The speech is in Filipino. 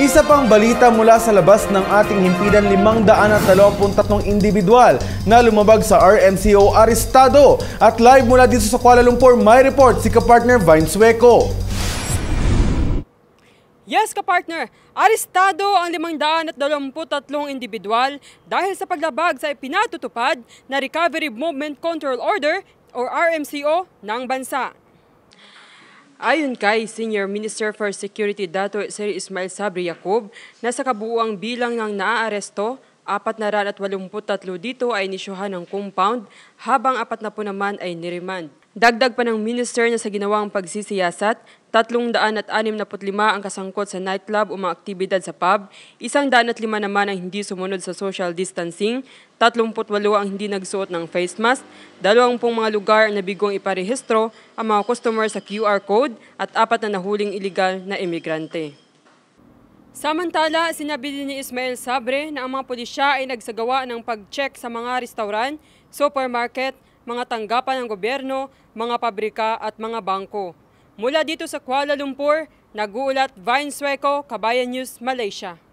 Isa pang balita mula sa labas ng ating himpilan 523 individual na lumabag sa RMCO arestado. At live mula dito sa Kuala Lumpur, my report si kapartner Vine Sueco. Yes, kapartner, arestado ang 523 individual dahil sa paglabag sa ipinatutupad na Recovery Movement Control Order o or RMCO ng bansa. Ayon kay Senior Minister for Security Dato Sir Ismail Sabri Yacob, nasa kabuuang bilang ng naaaresto, 483 dito ay inisyuhan ng compound habang 40 naman ay niremand. Dagdag pa ng minister na sa ginawang pagsisiyasat, 365 ang kasangkot sa nightclub o mga aktibidad sa pub, 105 naman ang hindi sumunod sa social distancing, 38 ang hindi nagsuot ng face mask, 20 mga lugar na bigong iparehistro ang mga customer sa QR code at apat na nahuling ilegal na emigrante. Samantala, sinabi din ni Ismael Sabre na ang mga pulisya ay nagsagawa ng pag-check sa mga restaurant, supermarket, mga tanggapan ng gobyerno, mga pabrika at mga bangko. Mula dito sa Kuala Lumpur, nag-uulat Vine Sueco, Kabayan News, Malaysia.